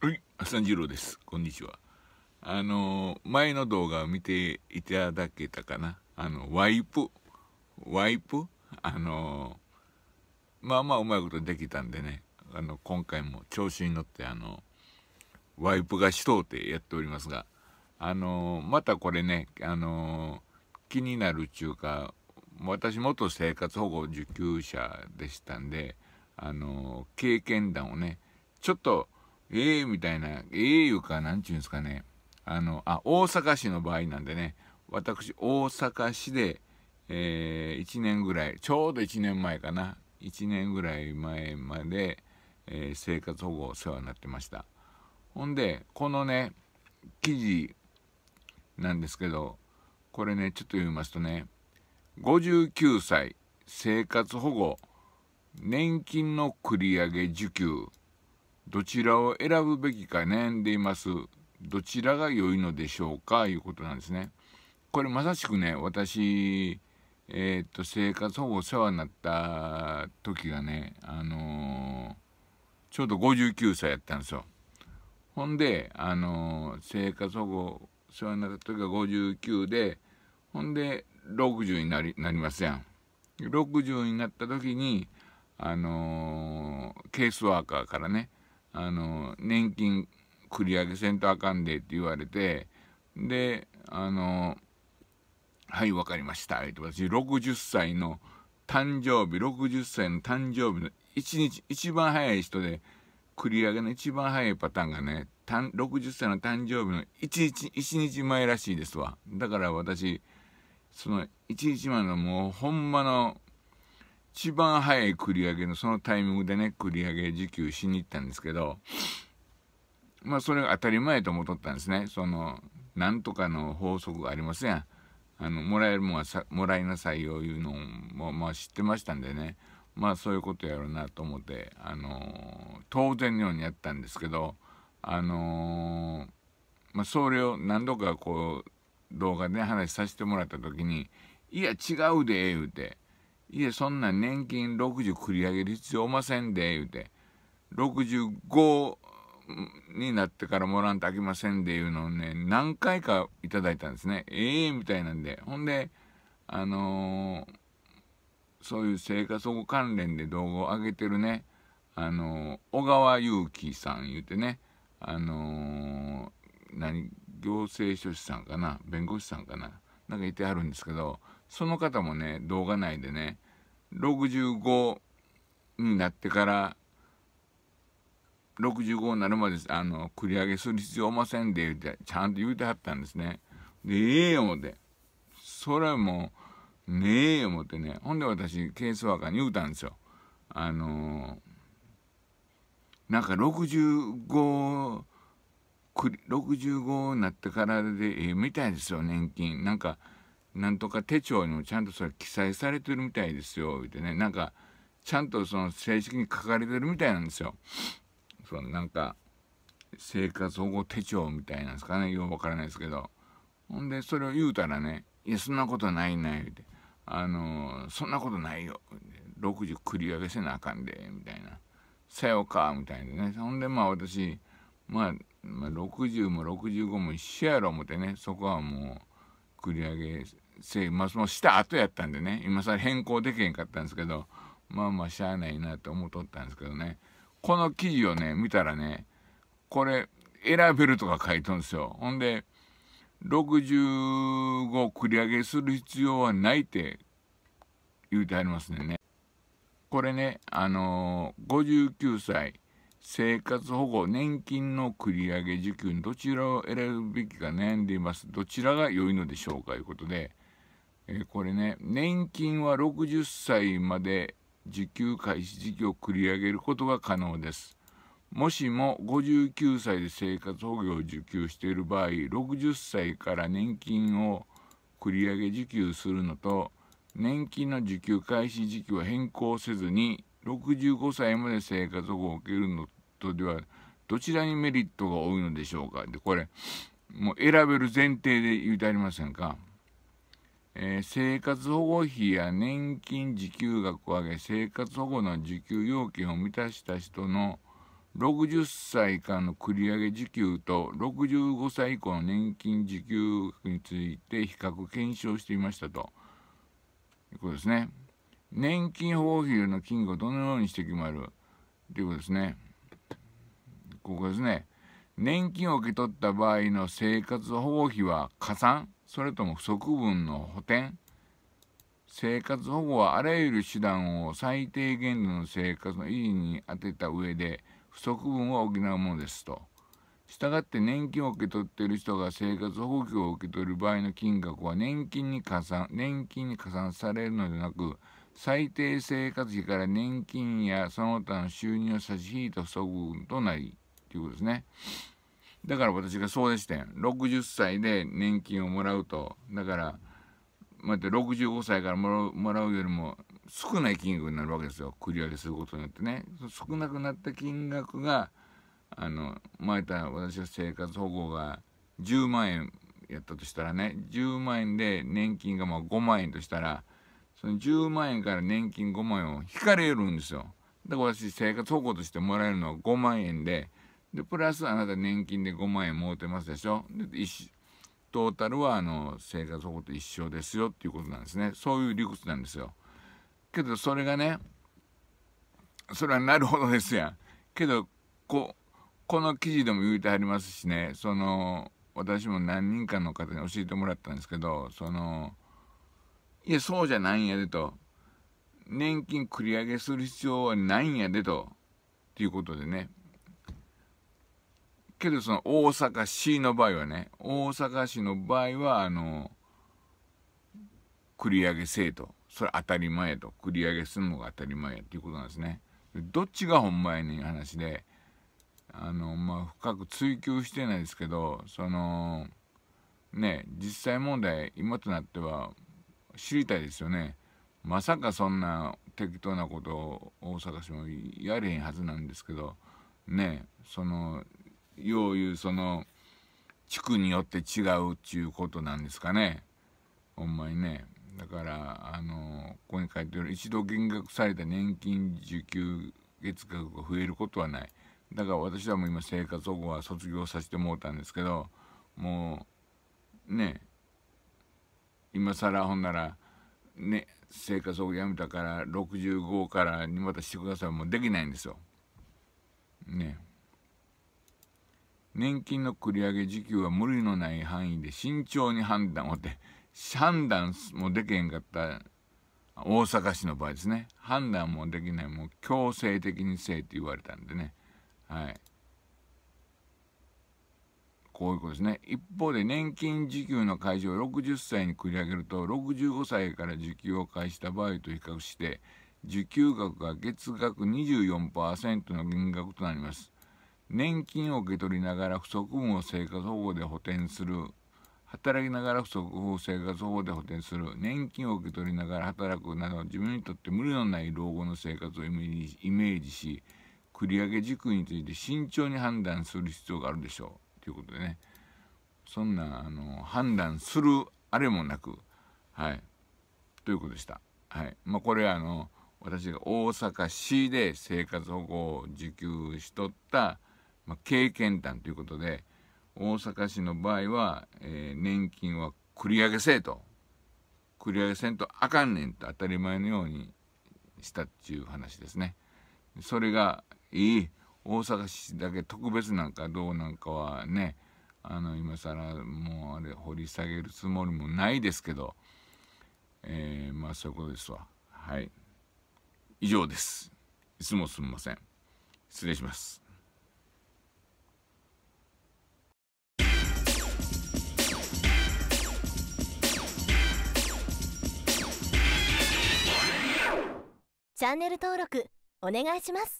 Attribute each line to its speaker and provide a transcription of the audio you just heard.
Speaker 1: はい、三次郎です。こんにちは。あの、前の動画を見ていただけたかなあの、ワイプ。ワイプあの、まあまあうまいことできたんでね、あの、今回も調子に乗って、あの、ワイプがしとうてやっておりますが、あの、またこれね、あの、気になるっちゅうか、私元生活保護受給者でしたんで、あの、経験談をね、ちょっと、ええー、みたいな、ええー、いうか、なんちゅうんですかね。あの、あ、大阪市の場合なんでね、私、大阪市で、えー、1年ぐらい、ちょうど1年前かな、1年ぐらい前まで、えー、生活保護お世話になってました。ほんで、このね、記事なんですけど、これね、ちょっと読みますとね、59歳、生活保護、年金の繰り上げ受給、どちらを選ぶべきか悩んでいますどちらが良いのでしょうかいうことなんですねこれまさしくね私えー、っと生活保護世話になった時がねあのー、ちょうど59歳やったんですよほんであのー、生活保護世話になった時が59でほんで60になりなりますやん60になった時にあのー、ケースワーカーからねあの年金繰り上げせんとあかんでって言われてであのはい分かりましたって私60歳の誕生日60歳の誕生日の一日一番早い人で繰り上げの一番早いパターンがね60歳の誕生日の一日一日前らしいですわだから私その一日前のもうほんまの一番早い繰り上げのそのタイミングでね繰り上げ時給しに行ったんですけどまあそれが当たり前と思っとったんですねそのなんとかの法則がありまやんあのもらえるもんはさもらいなさいよいうのもまあ知ってましたんでねまあそういうことやろうなと思ってあのー、当然のようにやったんですけどあのー、まあ、それを何度かこう動画で話させてもらった時に「いや違うで」言うて。いえ、そんな年金60繰り上げる必要おませんで、言うて。65になってからもらんとあきませんで、いうのをね、何回かいただいたんですね。ええー、みたいなんで。ほんで、あのー、そういう生活保護関連で動画を上げてるね、あのー、小川祐樹さん言うてね、あの何、行政書士さんかな、弁護士さんかな、なんかいてはるんですけど、その方もね、動画内でね、65になってから、65になるまで、あの、繰り上げする必要ませんでちゃんと言うてはったんですね。で、ええ思って。それはもう、ねえ思ってね。ほんで私、ケースワーカーに言うたんですよ。あのー、なんか65、65になってからでええみたいですよ、年金。なんか、なんとか手帳にもちゃんとそれ記載されてるみたいですよ、ってね。なんか、ちゃんとその正式に書かれてるみたいなんですよ。そのなんか、生活保護手帳みたいなんですかね。ようわからないですけど。ほんで、それを言うたらね、いや、そんなことないない、って。あのー、そんなことないよ。6時繰り上げせなあかんで、みたいな。さよか、みたいなね。ほんで、まあ私、まあ、まあ、60も65も一緒やろ思ってね、そこはもう。繰り上げせまあそのした後やったんでね今更変更できへんかったんですけどまあまあしゃあないなと思っとったんですけどねこの記事をね見たらねこれ選べるとか書いとんですよほんで65繰り上げする必要はないって言うてありますねこれねあのー、59歳生活保護年金の繰り上げ受給どちらを選ぶべきか悩んでいますどちらが良いのでしょうかということで、えー、これね年金は60歳まで受給開始時期を繰り上げることが可能ですもしも59歳で生活保護を受給している場合60歳から年金を繰り上げ受給するのと年金の受給開始時期を変更せずに65歳まで生活保護を受けるのとではどちらにメリットが多いのでしょうかでこれもう選べる前提で言うてありませんか、えー、生活保護費や年金受給額を上げ生活保護の受給要件を満たした人の60歳下の繰り上げ受給と65歳以降の年金受給額について比較検証していましたということですね。年金報酬の金額をどのようにして決まるということですね。ここですね。年金を受け取った場合の生活保護費は加算それとも不足分の補填生活保護はあらゆる手段を最低限度の生活の維持に充てた上で不足分を補うものですと。したがって年金を受け取っている人が生活保護費を受け取る場合の金額は年金に加算年金に加算されるのではなく最低生活費から年金やその他の収入を差し引いた不足分となりということですね。だから私がそうでしてん60歳で年金をもらうとだから待って65歳からもらうよりも少ない金額になるわけですよ繰り上げすることによってね少なくなった金額があの前た私は生活保護が10万円やったとしたらね10万円で年金がまあ5万円としたらその10万円から年金5万円を引かれるんですよだから私生活保護としてもらえるのは5万円ででプラスあなた年金で5万円儲てますでしょでトータルはあの生活保護と一緒ですよっていうことなんですねそういう理屈なんですよけどそれがねそれはなるほどですやんけどここの記事でも言うてはりますしねその私も何人かの方に教えてもらったんですけどそのいや、そうじゃないんやでと。年金繰り上げする必要はないんやでと。っていうことでね。けどその大阪市の場合はね、大阪市の場合は、あの、繰り上げ制と。それ当たり前やと。繰り上げするのが当たり前やっていうことなんですね。どっちがほんまやねん話で、あの、まあ、深く追求してないですけど、その、ね、実際問題、今となっては、知りたいですよねまさかそんな適当なことを大阪市もやれへんはずなんですけどねそのよういうその地区によって違うっちゅうことなんですかねほんまにねだからあのここに書いてある一度減額された年金受給月額が増えることはないだから私はもう今生活保護は卒業させてもうたんですけどもうね今更ほんならね生活保護やめたから65からにまたしてくださいもうできないんですよ。ね年金の繰り上げ時給は無理のない範囲で慎重に判断をって判断もできへんかった大阪市の場合ですね判断もできないもう強制的にせえって言われたんでねはい。こういうことですね。一方で年金受給の開始を60歳に繰り上げると、65歳から受給を開始した場合と比較して、受給額が月額24%の減額となります。年金を受け取りながら不足分を生活保護で補填する働きながら不足を生活保護で補填する年金を受け取りながら働くなど自分にとって無理のない老後の生活をイメージし繰り上げ軸について慎重に判断する必要があるでしょう。ということでねそんなあの判断するあれもなくはいということでした。はいまあ、これはあの私が大阪市で生活保護を受給しとった、まあ、経験談ということで大阪市の場合は、えー、年金は繰り上げせと繰り上げせんとあかんねんと当たり前のようにしたっちゅう話ですね。それがいい大阪市だけ特別なんかどうなんかはねあの今更もうあれ掘り下げるつもりもないですけど、えー、まあそういうことですわはい以上ですいつもすみません失礼しますチャンネル登録お願いします